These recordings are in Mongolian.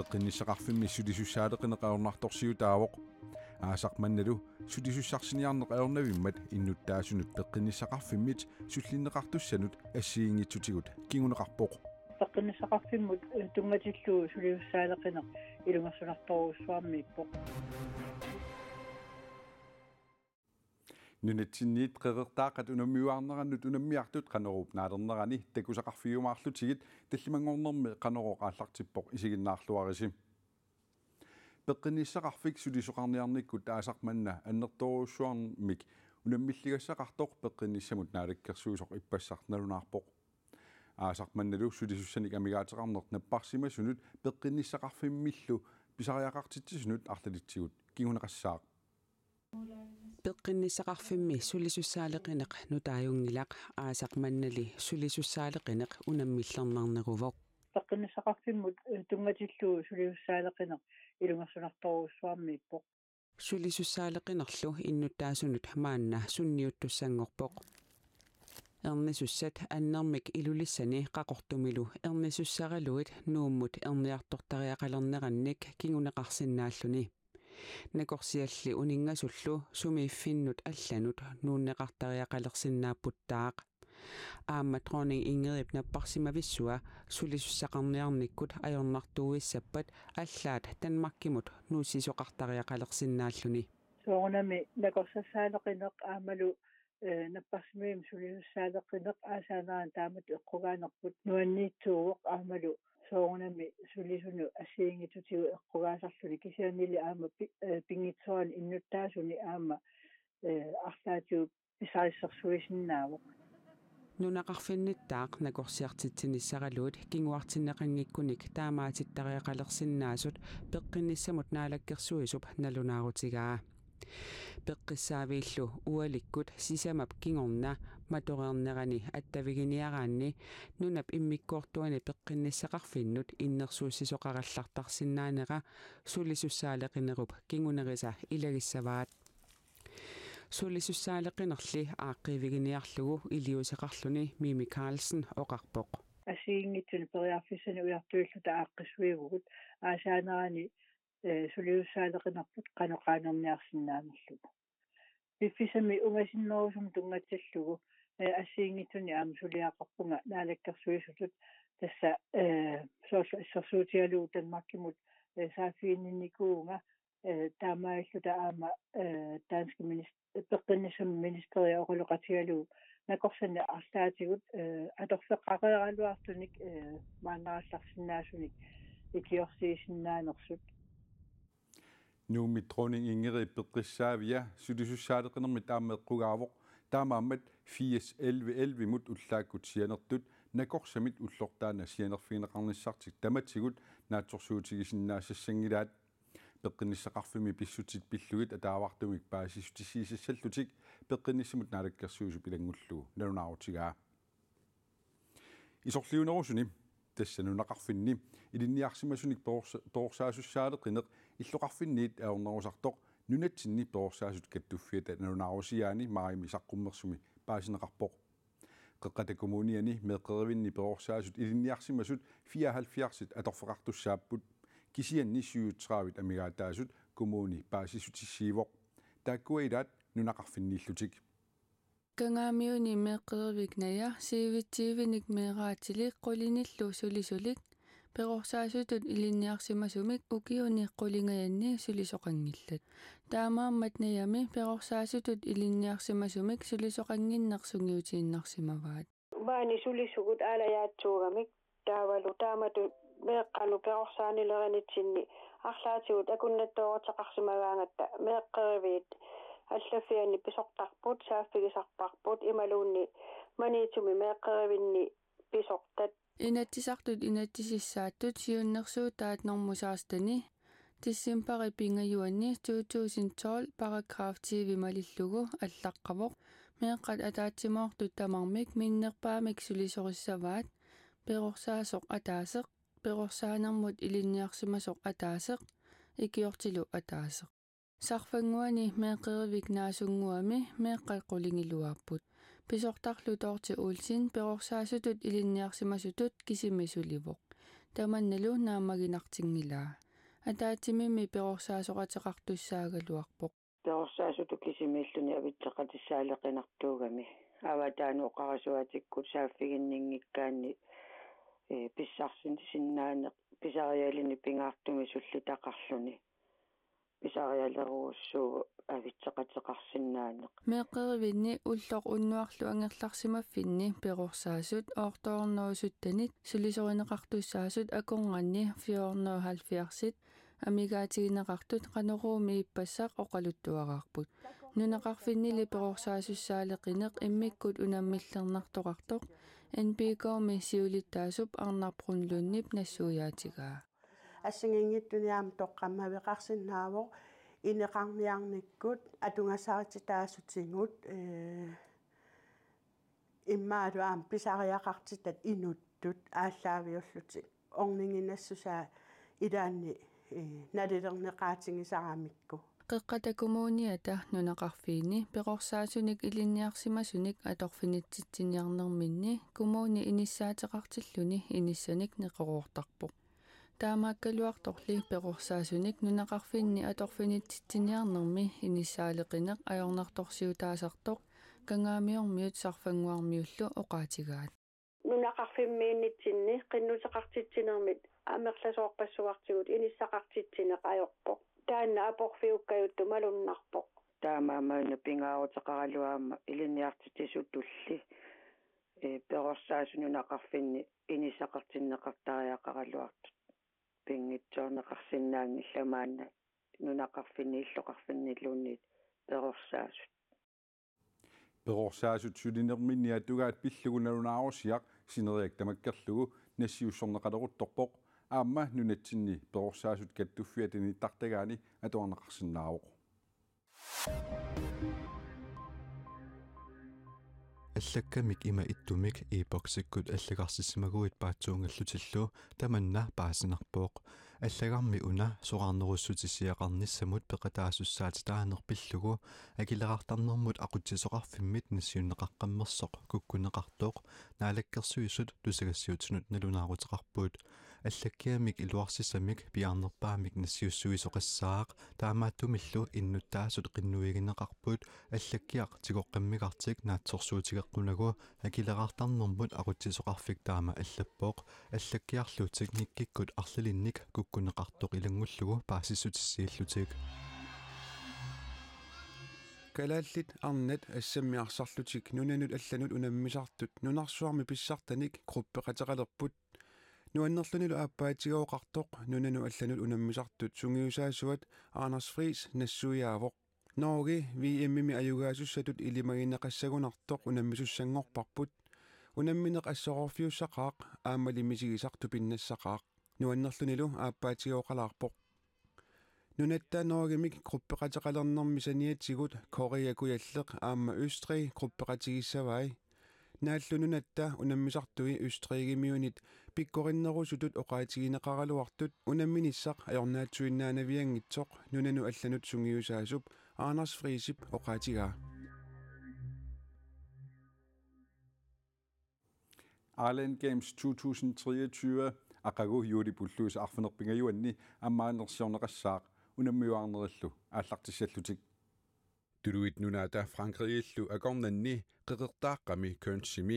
пеққиннисақарфимми сулисуссаалеқинеқарнарторсиутаавоқ аасақманналу сулисуссарсиниарнеқ аернавиммат иннуттаасунут пеққиннисақарфиммит суллиннеқартуссанут ассиингитсутигут кингунеқарпоқ пеққиннисақарфиммут э, тунгатиллуу сулиуссаалеқинеқ илумерсунарторуссуарми иппоқ нунатсинниит қеқертаақат унаммиуарнераннут унаммиартут канеруп наалернерани такусақарфиумаарлутигит таллимангорнерми канероо қааллартиппоқ исигиннаарлуариси пеққиниссақарфик сулисоқарниарниккут таасарманна аннерторуссуармик унаммиллигассақартоқ пеққиниссамут наалаккерсуусоқ иппассарнарунаарпоқ аасарманналу сулисуссаник амигаатеқарнер наппарсима сунут пеққиниссақарфиммиллу писариақартитсисунут арлалитсигут кигунеқассаақ пеққиннисақарфимми сулисуссаалеқинеқ нутаажунгилақ аасақ маннали сулисуссаалеқинеқ унаммиллернарнагувоқ пеққиннисақарфиммут тунгатиллуу сулисуссаалеқинеқ илумерсунарторуссуарми иппоқ сулисуссаалеқинерлу иннутаасунут маанна сунниуттуссангорпоқ эрнисуссат аннэрмик илулиссани қақортумилу эрнисуссаралуит нууммут эрниартортариақалернеранник кингунеқарсинааллуни накорсиалли унингасуллу сумииффиннут алланут нууннеқартариақалерсиннааппуттаақ аама троонинг ингерип наппарсимависсуа сулиссақарниарниккут аёрнартууиссаппат аллаат танмаркимут нуусисоқартариақалерсинааллуни соорнами накорсассаалеқинеқ аамалу наппарсимиим сулиссаалеқинеқ аасаанаан таамат эққугаанерпут нуанниитсууоқ аамалу soornami sulisunu assiingitutigu eqqugaasarluni kisianili aama pingitsuan innuttaasuni aama арлаатиу писаассерсуисиннаавоқ нунақарфинниттаақ накорсиартитсиниссаралуут кингуартиннеқангиккуник таамаатиттариақалерсиннаасут пеққинниссамут наалаккерсуисуп налунаарутигаа пеққиссаавииллу уаликкут сисамап кингорна матуреернерани аттавигиниараанни нунап иммиккуортуани пеққиннссақарфиннут иннерсууссисоқараллартарсинаанера сулисуссаалеқинеруп кингунериса илагиссаваат сулисуссаалеқинерли ааққивигиниарлугу илиусеқарлуни мими каалсен оқарпоқ асиингитсуни периарфиссани уяртуиллу тааққиссуигугут аасаанерани сулиуссаалеқинерпут каноқаанерниарсинаамерлугу пиффисами угасиннерусум тунгатсаллугу э, ассиингитсуни аамсулиақарпунга наалаккерсуисутут тасса э соолла иссерсуутиалуу танмаркимут э, саафиинникуунга э, таамааллута аама дански министр пертэннисум министерия орулоқатигалуу накорсани арлаатигут аторфеққареералуартуник мааннаарларсинаасуник икиорсиисиннаанерсут нууми тронин ингери пеққиссаавия сулисуссаалеқинерми таамеққугаавоқ таамааммат 41111 мут уллааккут сианертут накорсамит уллортаана сианерфигинеқарниссартик таматсигут наатсорсуутигисиннаассангилаат пеққиниссақарфими писсутит пиллугит атаавартумик паасисутисиисассаллутик пеққиниссимут наалаккерсуусу пилангуллугу налунаавутигаа исорлиунерусуни тассанунақарфинни илинниарсимасуник тоорсаасуссаалеқинеқ иллоqarfinniit аорнерусартоқ э, нунатсинни пеорсаасут каттуффиата э, нунаарусиаани маими саққуммерсуми паасинеқарпоқ қеққатакумуниани меққервинни пеорсаасут илинниарсимасут 74 аторфеқартуссааппут кисианни 37 амигаатаасут кумуни паасисутиссиивоқ тааккуаилаат нунақарфиннииллутик кангаамиуни меққервик ная сивитсивиник мераатили қулиниллу сулисулик перорсаасутут илинниарсимасумик укиуниэккулингаянни сулисоқангиллат таамаамматнаями перорсаасутут илинниарсимасумик сулисоқангиннэрсунгиутииннэрсимаваат маани сулисугут алаяатсуугамик таавалу таамату меэққалу перорсаанилеринитсинни арлаатигут акуннаттоортеқарсимагаангатта меэққеривиит аллафиани писортарпут сааффигисарпарпут ималуунни маниитсуми меэққеривинни писортат инатсисартут инатсиссааттут сиуннэрсуутаат нормусаарстани тиссимпари пингаюанни 2012 параграф 10 вималиллугу аллаққавоқ меққат атаатсимаортут тамармик миннерпаамик сулисориссаваат перорсаасоқ атаасеқ перорсаанермут илинниарсимасоқ атаасеқ икиортилу атаасеқ сарфангуани меқеривик наасунгуами меққат қулингилуарпут писортарлутоорти уулсин перорсаасутут илинниарсимасутут кисимисуливоқ таманналуунаамагинартингилаа атаатимимми перорсаасоқатеқартуссаагалуарпоқ перорсаасуту кисимииллуни авитсеқатиссаалеқинартуугами аватаану оқарасуатиккут сааффигиннингиккаанни э писсарсин синнаане писариалини пингаартуми суллитақарлуни писариалеруусуу авитсеқат оқарсиннаанеқ меэқэривинни уллоқ уннуарлу ангерларсимаффинни перуурсаасут оорторнерусуттани сулисоринеқартуссаасут акорнганни 470-сит амигаатигинеқартут канеруми иппассаақ оқалуттуараарпут нунеқарфинни липеруурсаасуссаалеқинеқ иммиккут унаммиллернартоқартоқ нпкми сиулиттаасуп арнарпрунлуннип нассууяатигаа ассагингиттуниаам тоққаммавеқарсиннаавоқ инеқарниарниккут атунгасаарти таасутингут э иммаалу аам писариақартитат инуттут ааллаавиуллутик eh, орнингинассусаа илаанни налилернеқаатингисарамикку qeqqatakumuniata eh, nunaqarfiini peqorsaasunik ilinniarsimasunik atorfinitsitsinniarnerminni kumuuni inissaateqartilluni inissanik neqoruortarpuq таамааккалуартор пеқорсаасуник нунеқарфинни аторфиниттитсиниарнэрми инисаалеқинеқ аёрнарторсиутаасартоқ кангаамиормиут сарфангуармиуллу оқаатигаат нунеқарфиммииннитсинни қиннусеқартитсинермит амерласоорпассуартигут иниссақартитсинеқ аёрпоқ таанна апорфиуккают малуннарпоқ таамаамаана пингаавутеқаралуаама илинниартитисут тулли э пеқорсаасунунақарфинни инисақартиннеқартариақаралуартут пингитсоорнеқарсинаангилламаанна perorsaasut perorsaasut перорсаасут сулинерминниатугаат пиллугунарунаарусиақ синериак тамаккерлугу нассиуссорнеқалеруттарпоқ аама нунатсинни перорсаасут каттуффиатини thank you аллаккамик има иттумик ипоксиккут аллагарсисмагуит паатсуунгиллутиллу таманна паасинарпооқ аллагарми уна соқарнеруссутисиақарниссамут пеқатаасуссаати таанерпиллугу акилеқартарнэрмут ақутсисоқарфиммит нассиуннеқаққаммерсоқ куккунеқартооқ наалаккерсуисут тусагассиутинут налунаарутеқарпуут аллаккиамик илуарсисамик пиарнерпаамик нассиуссуисоқассаақ таамааттумиллу иннуттаасут қиннуигинеқарпут аллаккиақ тигоққаммигартик наатсорсуутигеққунагу акилераартарнэрмут арутсисоқарфик таама аллаппоқ аллаккиарлуутик никкиккут арлилинник куккунеқартоқ илангуллугу паассисутиссииллутик калааллит арнат ассаммиарсарлутик нунанут алланут унаммисартут нунарсуарми писсартаник круппеқатералерпут нуаннерлунилу ааппаатигооқартоқ нунану алланул унаммисартут сунгиусаасуат арнерсфрис нассуяавоқ нооги виэммими аюгаасуссатут илимагинеқассагунартоқ унаммисуссангорпарпут унамминеқ ассоқорфиуссақаақ аамалимисигисарту пиннассақаақ нуаннерлунилу ааппаатигооқалаарпоқ нунатта ноогимик круппеқатеқалернэрми саниатсигут кориакуяллеқ аама үстри круппеқатигиссавай нааллунунатта унаммисартуи үстриигимиунит пиккориннерусутут оqaатигинеқаралуартут унамминиссақ аёрнаатсуиннаанавиангитсоқ нунану алланут сунгиусаасуп Арнас Фрисип оqaатигаа Island Games 2023 ақагу юри пуллуус арфинерпингаюанни аммаанерсиорнеқассаақ унаммиуарнериллу ааллартиссаллутик Duluit nunata Frankrig illu agornanni qeqertaaqqami kønsimi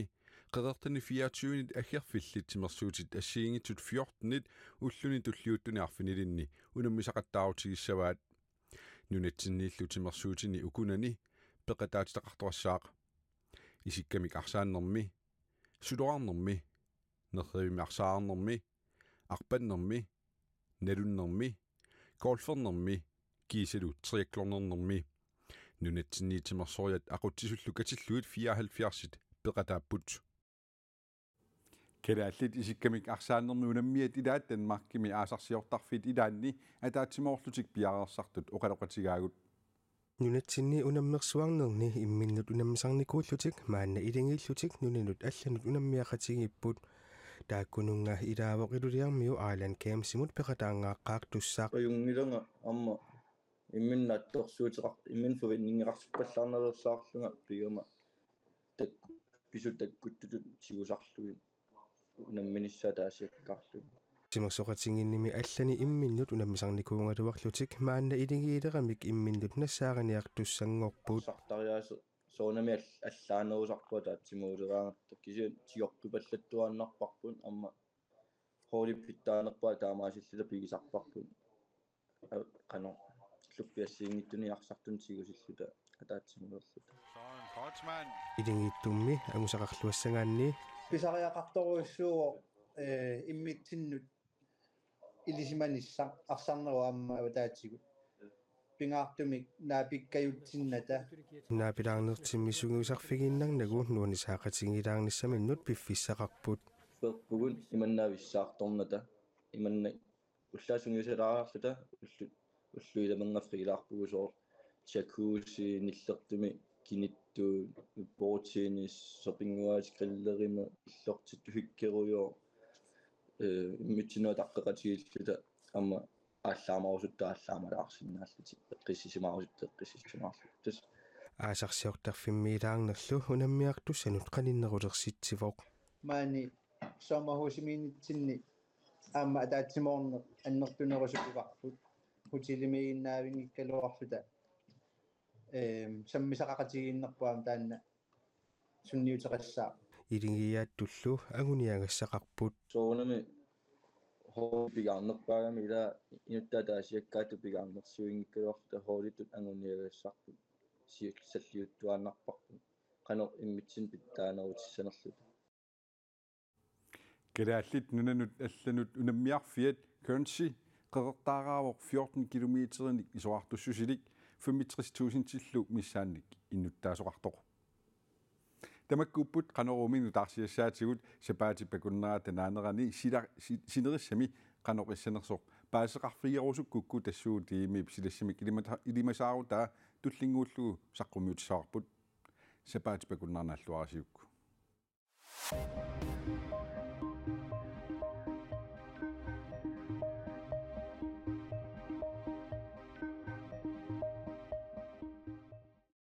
qeqertani 24-nit agerfillitimersuutit assiingitut 14-nit ulluni tulliuttunearfinilinni unammisaqattaarutigissabaat nunatsinniillutimersuutini ukunani peqataatitaqartoassaaq isikkamik arsaannermi suloraarnermi nerrivimi arsaarnermi арпаннэрми налуннэрми колфернэрми киисалу триаклорнэрнэрми нунатсинниитимерсориат акутсисуллу катиллуит 74-сит пеқатааппут керааллит исиккамик арсааннэрми унаммиат илаат данмаркими аасарсиортарфит илаанни атаатимаорлутик пиарерсартут оқалоқатигаагут нунатсинни унаммерсуарнерни имминнут унаммисарникууллутик маанна илингииллутик нунинут алланут унаммиақатигиппут тааккунунга илаавоқилулиармиу аалан кемсимут пеқатаангааққаак туссаақ аюнгиланга амма иммин аттуэрсуутеқар иммин фувиннингеқарсуппаллаарнерсаарлунга пигама так писут таккуттут сигусарлуи унамминиссаа таасиаққарлуи симерсоқатингинними аллани имминнут унаммисарникуугалуарлутик маанна илигиилерамик имминнут нассаариниартуссангорпуут сартариаасе соонами аллаанерусарпуа таатсимуулераангарту кисуун тигорпипаллаттуааннарпарпун амма холи питтаанерпаа таамаасиллата пигисарпарпун канаа иллуттуллуппиассигниттуниарсартунсигу силлута атаатсимулерлута илингиттумми ангусақарлуассагаанни писариақарторуиссууо э иммитсиннут илисиманисса арсарнеруа аама атаатсигу пингаартумик наапиккаютсинната наапилаарнертимми сугиусарфигиннарнагу нууни саақатигилаарниссаминнут пиффиссақарпут пугун иманнаависсаарторната иманна уллаасунгиусалаараарлута уллут уллуиламангавригилаарпугусоо jacuzzi ниллертуми киниттуун уппоотсиинис сопингуаати криллерима иллортитту хиккеруйоо э митсинуа таққеқатигиллута амма ааллаамарусутта ааллаамалаарсиннааллати эққиссисимаарусутта эққиссисимаарлу тас аасарсиортарфиммилаарнерлу унаммиарту санут каниннерулерситсивоқ маани сомахусимиинитсинни аама атаатсимоорне аннертунерусупиварфут hutilimiinnaavingikkaluarluta эм саммисақақатигииннерпуам таанна сунниутеқассаа илигиааттуллу агуниагассақарпут соонами хоо пигарнерпаагами ила инуттаа таасиаккаату пигарнерсуингиккалуарта хоолитут агуниагассарпут сиак саллиуттуааннарпарпут канер иммитсин питтаанерутиссанерлут гэрэллит нунанут алланут унаммиарфиат currency qeqertaaraavoq 14 kilometerinik isuartussusilik 35000 tillu missaannik innuttaasoqartoq tamakkuupput qanoruminu taarsiassaatigut sapaati pakunnera tanaanerani sila sinerissami qanoqissanersoq paaseqarfigerusuk kukku tassuu tiimi silassami ilimasaaru taa tullinguullugu saqqumiutissaarput sapaati pakunnernaalluarasiukku Thank you.